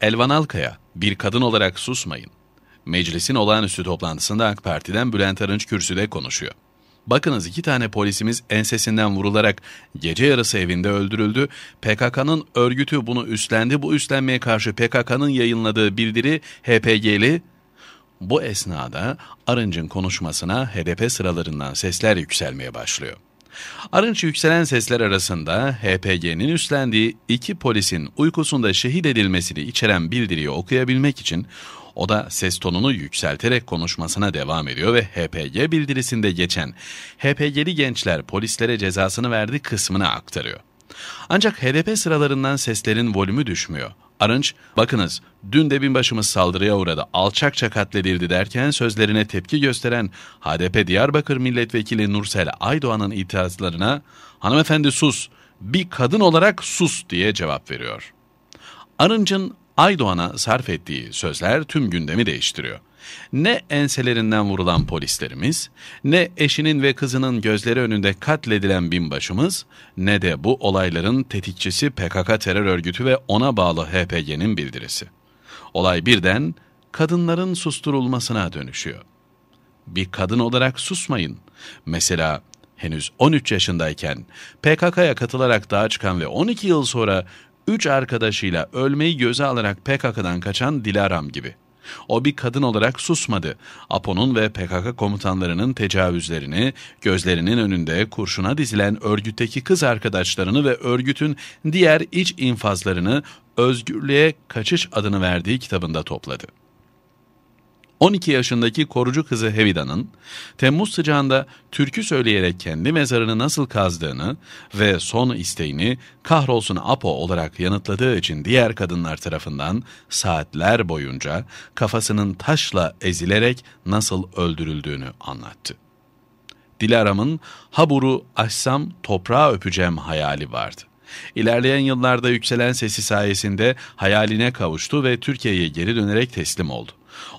Elvan Alkaya, bir kadın olarak susmayın. Meclisin olağanüstü toplantısında AK Parti'den Bülent Arınç kürsüde konuşuyor. Bakınız iki tane polisimiz ensesinden vurularak gece yarısı evinde öldürüldü. PKK'nın örgütü bunu üstlendi. Bu üstlenmeye karşı PKK'nın yayınladığı bildiri HPG'li. Bu esnada Arınç'ın konuşmasına HDP sıralarından sesler yükselmeye başlıyor. Arınç yükselen sesler arasında HPG'nin üstlendiği iki polisin uykusunda şehit edilmesini içeren bildiriyi okuyabilmek için o da ses tonunu yükselterek konuşmasına devam ediyor ve HPG bildirisinde geçen HPG'li gençler polislere cezasını verdi kısmını aktarıyor. Ancak HDP sıralarından seslerin volümü düşmüyor. Arınç, bakınız dün de binbaşımız saldırıya uğradı, alçakça katledildi derken sözlerine tepki gösteren HDP Diyarbakır Milletvekili Nursel Aydoğan'ın itirazlarına hanımefendi sus, bir kadın olarak sus diye cevap veriyor. Arınç'ın Aydoğan'a sarf ettiği sözler tüm gündemi değiştiriyor. Ne enselerinden vurulan polislerimiz, ne eşinin ve kızının gözleri önünde katledilen binbaşımız, ne de bu olayların tetikçisi PKK terör örgütü ve ona bağlı HPG'nin bildirisi. Olay birden kadınların susturulmasına dönüşüyor. Bir kadın olarak susmayın. Mesela henüz 13 yaşındayken PKK'ya katılarak dağa çıkan ve 12 yıl sonra 3 arkadaşıyla ölmeyi göze alarak PKK'dan kaçan Dilaram gibi. O bir kadın olarak susmadı. Apo'nun ve PKK komutanlarının tecavüzlerini, gözlerinin önünde kurşuna dizilen örgütteki kız arkadaşlarını ve örgütün diğer iç infazlarını özgürlüğe kaçış adını verdiği kitabında topladı. 12 yaşındaki korucu kızı Hevida'nın Temmuz sıcağında türkü söyleyerek kendi mezarını nasıl kazdığını ve son isteğini kahrolsun Apo olarak yanıtladığı için diğer kadınlar tarafından saatler boyunca kafasının taşla ezilerek nasıl öldürüldüğünü anlattı. Dilara'mın Habur'u açsam toprağa öpeceğim hayali vardı. İlerleyen yıllarda yükselen sesi sayesinde hayaline kavuştu ve Türkiye'ye geri dönerek teslim oldu.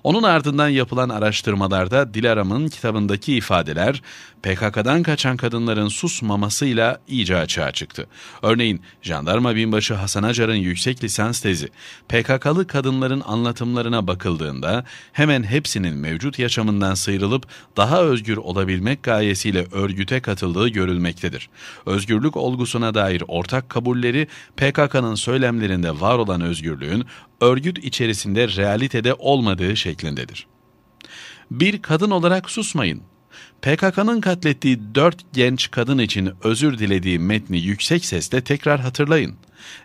Onun ardından yapılan araştırmalarda Dilara'mın kitabındaki ifadeler PKK'dan kaçan kadınların susmamasıyla iyice açığa çıktı. Örneğin jandarma binbaşı Hasan Acar'ın yüksek lisans tezi PKK'lı kadınların anlatımlarına bakıldığında hemen hepsinin mevcut yaşamından sıyrılıp daha özgür olabilmek gayesiyle örgüte katıldığı görülmektedir. Özgürlük olgusuna dair ortak kabulleri PKK'nın söylemlerinde var olan özgürlüğün örgüt içerisinde realitede olmadığı şeklindedir. Bir kadın olarak susmayın. PKK'nın katlettiği dört genç kadın için özür dilediği metni yüksek sesle tekrar hatırlayın.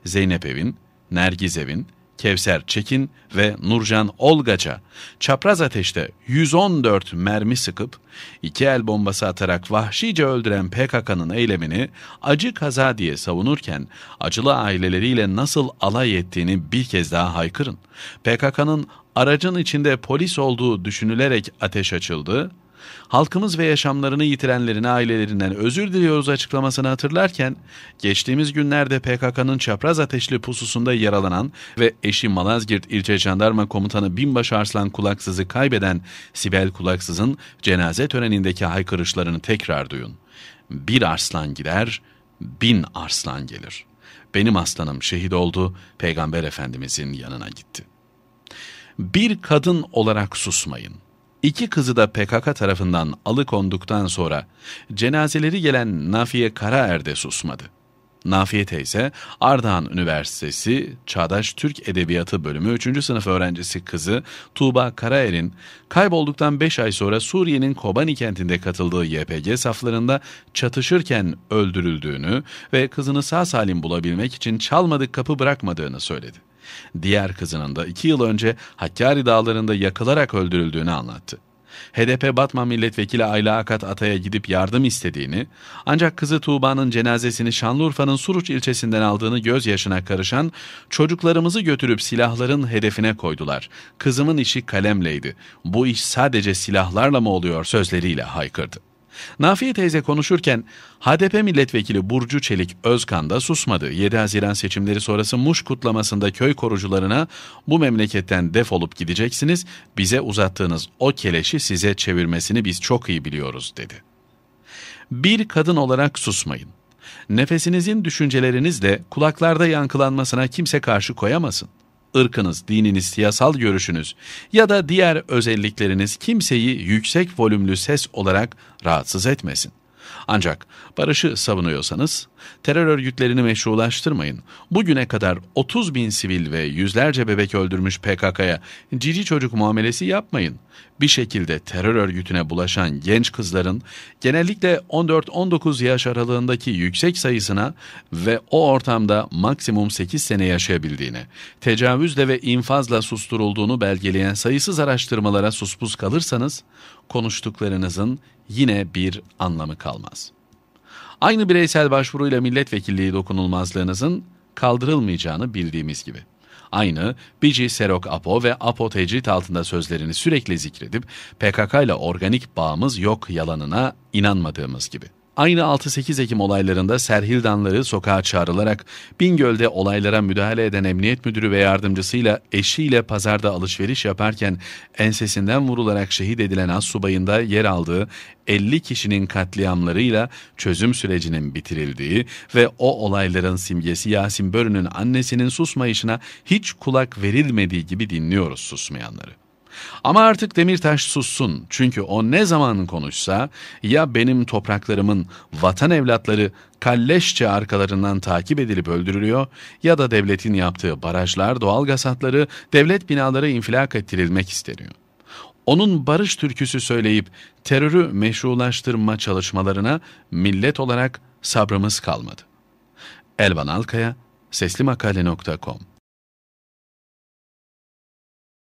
Zeynep Evin, Nergiz Evin, Kevser Çekin ve Nurcan Olgaç'a çapraz ateşte 114 mermi sıkıp iki el bombası atarak vahşice öldüren PKK'nın eylemini acı kaza diye savunurken acılı aileleriyle nasıl alay ettiğini bir kez daha haykırın. PKK'nın aracın içinde polis olduğu düşünülerek ateş açıldı halkımız ve yaşamlarını yitirenlerin ailelerinden özür diliyoruz açıklamasını hatırlarken, geçtiğimiz günlerde PKK'nın çapraz ateşli pususunda yaralanan ve eşi Malazgirt ilçe Jandarma Komutanı Binbaşı Arslan Kulaksız'ı kaybeden Sibel Kulaksız'ın cenaze törenindeki haykırışlarını tekrar duyun. Bir arslan gider, bin arslan gelir. Benim aslanım şehit oldu, Peygamber Efendimizin yanına gitti. Bir kadın olarak susmayın. İki kızı da PKK tarafından alıkonduktan sonra cenazeleri gelen Nafiye Karaer de susmadı. Nafiye teyze Ardahan Üniversitesi Çağdaş Türk Edebiyatı Bölümü 3. sınıf öğrencisi kızı Tuğba Karaer'in kaybolduktan 5 ay sonra Suriye'nin Kobani kentinde katıldığı YPG saflarında çatışırken öldürüldüğünü ve kızını sağ salim bulabilmek için çalmadık kapı bırakmadığını söyledi. Diğer kızının da iki yıl önce Hakkari dağlarında yakılarak öldürüldüğünü anlattı. HDP Batman Milletvekili Ayla Akat Atay'a gidip yardım istediğini, ancak kızı Tuğba'nın cenazesini Şanlıurfa'nın Suruç ilçesinden aldığını göz yaşına karışan, çocuklarımızı götürüp silahların hedefine koydular. Kızımın işi kalemleydi. Bu iş sadece silahlarla mı oluyor sözleriyle haykırdı. Nafiye teyze konuşurken HDP milletvekili Burcu Çelik Özkan da susmadı. 7 Haziran seçimleri sonrası Muş kutlamasında köy korucularına bu memleketten defolup gideceksiniz, bize uzattığınız o keleşi size çevirmesini biz çok iyi biliyoruz dedi. Bir kadın olarak susmayın. Nefesinizin düşüncelerinizle kulaklarda yankılanmasına kimse karşı koyamasın ırkınız, dininiz, siyasal görüşünüz ya da diğer özellikleriniz kimseyi yüksek volümlü ses olarak rahatsız etmesin. Ancak barışı savunuyorsanız terör örgütlerini meşrulaştırmayın. Bugüne kadar 30 bin sivil ve yüzlerce bebek öldürmüş PKK'ya cici çocuk muamelesi yapmayın. Bir şekilde terör örgütüne bulaşan genç kızların genellikle 14-19 yaş aralığındaki yüksek sayısına ve o ortamda maksimum 8 sene yaşayabildiğini, tecavüzle ve infazla susturulduğunu belgeleyen sayısız araştırmalara suspus kalırsanız konuştuklarınızın yine bir anlamı kalmaz. Aynı bireysel başvuruyla milletvekilliği dokunulmazlığınızın kaldırılmayacağını bildiğimiz gibi. Aynı Bici Serok Apo ve Apo tecrit altında sözlerini sürekli zikredip PKK ile organik bağımız yok yalanına inanmadığımız gibi. Aynı 6-8 Ekim olaylarında serhildanları sokağa çağrılarak Bingöl'de olaylara müdahale eden emniyet müdürü ve yardımcısıyla eşiyle pazarda alışveriş yaparken ensesinden vurularak şehit edilen Az subayın da yer aldığı 50 kişinin katliamlarıyla çözüm sürecinin bitirildiği ve o olayların simgesi Yasin Börü'nün annesinin susmayışına hiç kulak verilmediği gibi dinliyoruz susmayanları. Ama artık Demirtaş sussun çünkü o ne zaman konuşsa ya benim topraklarımın vatan evlatları kalleşçe arkalarından takip edilip öldürülüyor ya da devletin yaptığı barajlar, doğal gaz hatları, devlet binaları infilak ettirilmek isteniyor onun barış türküsü söyleyip terörü meşrulaştırma çalışmalarına millet olarak sabrımız kalmadı. Elvan Alkaya, seslimakale.com